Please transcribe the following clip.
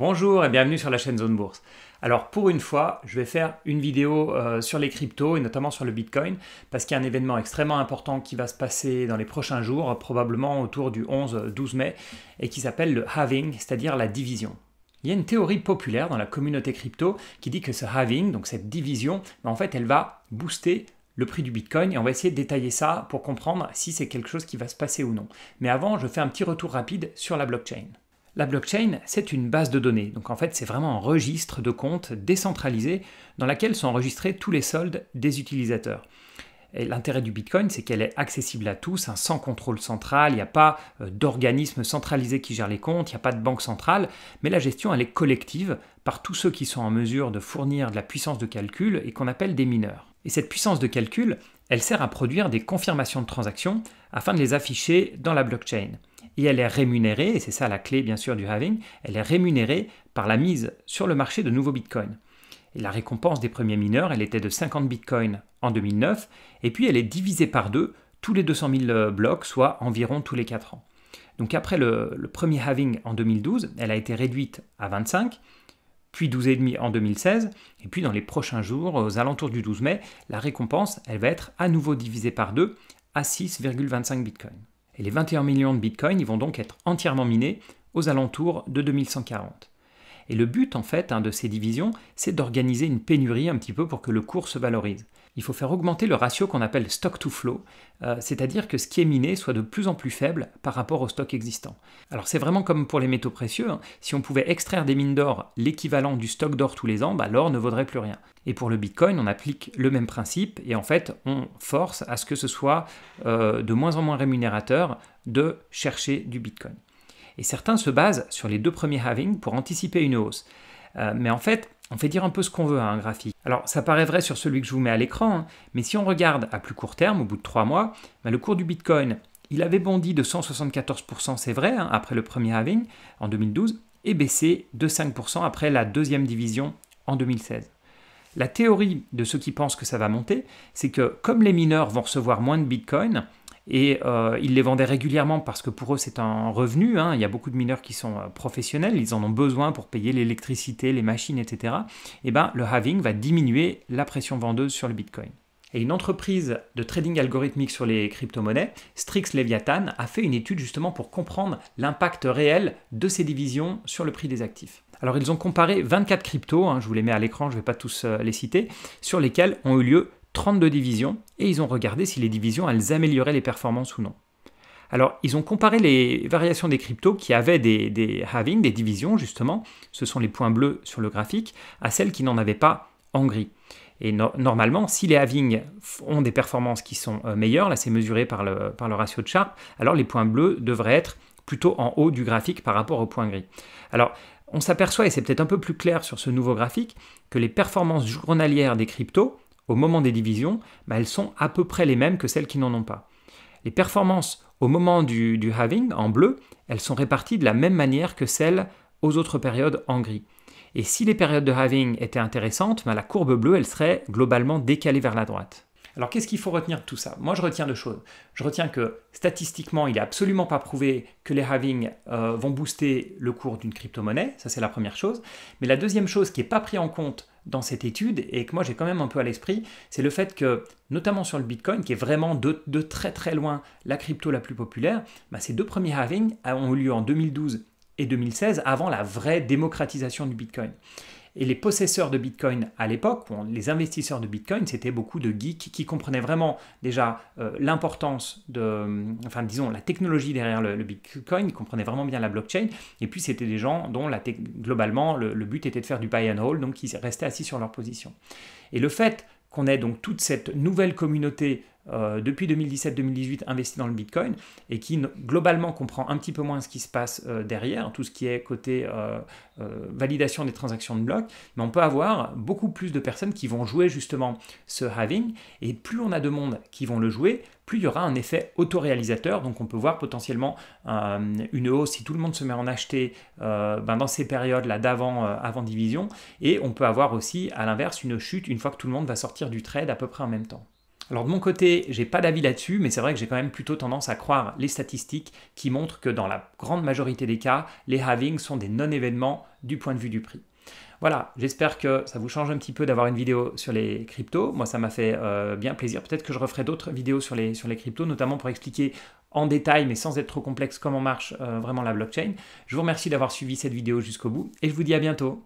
Bonjour et bienvenue sur la chaîne Zone Bourse. Alors pour une fois, je vais faire une vidéo euh, sur les cryptos et notamment sur le Bitcoin parce qu'il y a un événement extrêmement important qui va se passer dans les prochains jours, probablement autour du 11-12 mai, et qui s'appelle le halving, c'est-à-dire la division. Il y a une théorie populaire dans la communauté crypto qui dit que ce halving, donc cette division, en fait elle va booster le prix du Bitcoin et on va essayer de détailler ça pour comprendre si c'est quelque chose qui va se passer ou non. Mais avant, je fais un petit retour rapide sur la blockchain. La blockchain, c'est une base de données, donc en fait c'est vraiment un registre de comptes décentralisé dans laquelle sont enregistrés tous les soldes des utilisateurs. l'intérêt du Bitcoin, c'est qu'elle est accessible à tous, hein, sans contrôle central, il n'y a pas euh, d'organisme centralisé qui gère les comptes, il n'y a pas de banque centrale, mais la gestion, elle est collective par tous ceux qui sont en mesure de fournir de la puissance de calcul et qu'on appelle des mineurs. Et cette puissance de calcul, elle sert à produire des confirmations de transactions afin de les afficher dans la blockchain et elle est rémunérée, et c'est ça la clé bien sûr du having, elle est rémunérée par la mise sur le marché de nouveaux bitcoins. Et la récompense des premiers mineurs, elle était de 50 bitcoins en 2009, et puis elle est divisée par deux tous les 200 000 euh, blocs, soit environ tous les 4 ans. Donc après le, premier having en 2012, elle a été réduite à 25, puis 12,5 en 2016, et puis dans les prochains jours, aux alentours du 12 mai, la récompense, elle va être à nouveau divisée par deux à 6,25 bitcoins. Et les 21 millions de bitcoins, ils vont donc être entièrement minés aux alentours de 2140. Et le but, en fait, hein, de ces divisions, c'est d'organiser une pénurie un petit peu pour que le cours se valorise. Il faut faire augmenter le ratio qu'on appelle stock to flow, euh, c'est-à-dire que ce qui est miné soit de plus en plus faible par rapport au stock existant. Alors c'est vraiment comme pour les métaux précieux, hein. si on pouvait extraire des mines d'or l'équivalent du stock d'or tous les ans, bah, l'or ne vaudrait plus rien. Et pour le Bitcoin, on applique le même principe et en fait on force à ce que ce soit euh, de moins en moins rémunérateur de chercher du Bitcoin. Et certains se basent sur les deux premiers halvings pour anticiper une hausse. Euh, mais en fait, on fait dire un peu ce qu'on veut à un graphique. Alors ça paraît vrai sur celui que je vous mets à l'écran, hein, mais si on regarde à plus court terme, au bout de trois mois, ben, le cours du Bitcoin, il avait bondi de 174%, c'est vrai, hein, après le premier halving en 2012, et baissé de 5% après la deuxième division en 2016. La théorie de ceux qui pensent que ça va monter, c'est que comme les mineurs vont recevoir moins de Bitcoin, et euh, ils les vendaient régulièrement parce que pour eux c'est un revenu. Hein. Il y a beaucoup de mineurs qui sont euh, professionnels, ils en ont besoin pour payer l'électricité, les machines, etc. Et eh ben, le halving va diminuer la pression vendeuse sur le Bitcoin. Et une entreprise de trading algorithmique sur les crypto-monnaies, Strix Leviathan, a fait une étude justement pour comprendre l'impact réel de ces divisions sur le prix des actifs. Alors ils ont comparé 24 cryptos, hein, je vous les mets à l'écran, je ne vais pas tous euh, les citer, sur lesquels ont eu lieu 32 divisions, et ils ont regardé si les divisions, elles amélioraient les performances ou non. Alors, ils ont comparé les variations des cryptos qui avaient des, des halvings, des divisions justement, ce sont les points bleus sur le graphique, à celles qui n'en avaient pas en gris. Et normalement, si les halvings ont des performances qui sont euh, meilleures, là c'est mesuré par le, par le ratio de Sharpe, alors les points bleus devraient être plutôt en haut du graphique par rapport aux points gris. Alors, on s'aperçoit, et c'est peut-être un peu plus clair sur ce nouveau graphique, que les performances journalières des cryptos au moment des divisions, bah, elles sont à peu près les mêmes que celles qui n'en ont pas. Les performances au moment du, du, halving, en bleu, elles sont réparties de la même manière que celles aux autres périodes en gris. Et si les périodes de halving étaient intéressantes, bah, la courbe bleue, elle serait globalement décalée vers la droite. Alors qu'est-ce qu'il faut retenir de tout ça Moi je retiens deux choses. Je retiens que statistiquement il n'est absolument pas prouvé que les halvings euh, vont booster le cours d'une crypto-monnaie, ça c'est la première chose. Mais la deuxième chose qui n'est pas prise en compte dans cette étude et que moi j'ai quand même un peu à l'esprit, c'est le fait que, notamment sur le Bitcoin, qui est vraiment de, très très loin la crypto la plus populaire, bah, ces deux premiers halvings euh, ont eu lieu en 2012 et 2016 avant la vraie démocratisation du Bitcoin. Et les possesseurs de Bitcoin à l'époque, les investisseurs de Bitcoin, c'était beaucoup de geeks qui comprenaient vraiment déjà euh, l'importance de, euh, enfin disons, la technologie derrière le, Bitcoin, ils comprenaient vraiment bien la blockchain. Et puis c'était des gens dont la globalement le, but était de faire du buy and hold, donc ils restaient assis sur leur position. Et le fait qu'on ait donc toute cette nouvelle communauté euh, depuis 2017-2018 investi dans le Bitcoin et qui globalement comprend un petit peu moins ce qui se passe euh, derrière, tout ce qui est côté euh, validation des transactions de blocs, mais on peut avoir beaucoup plus de personnes qui vont jouer justement ce having. et plus on a de monde qui vont le jouer, plus il y aura un effet autoréalisateur. Donc on peut voir potentiellement une hausse si tout le monde se met en acheter ben, dans ces périodes-là d'avant avant division. Et on peut avoir aussi à l'inverse une chute une fois que tout le monde va sortir du trade à peu près en même temps. Alors de mon côté, j'ai pas d'avis là-dessus, mais c'est vrai que j'ai quand même plutôt tendance à croire les statistiques qui montrent que dans la grande majorité des cas, les halvings sont des non-événements du point de vue du prix. Voilà, j'espère que ça vous change un petit peu d'avoir une vidéo sur les cryptos. Moi, ça m'a fait euh, bien plaisir. Peut-être que je referai d'autres vidéos sur les, sur les cryptos, notamment pour expliquer en détail, mais sans être trop complexe, comment marche euh, vraiment la blockchain. Je vous remercie d'avoir suivi cette vidéo jusqu'au bout et je vous dis à bientôt.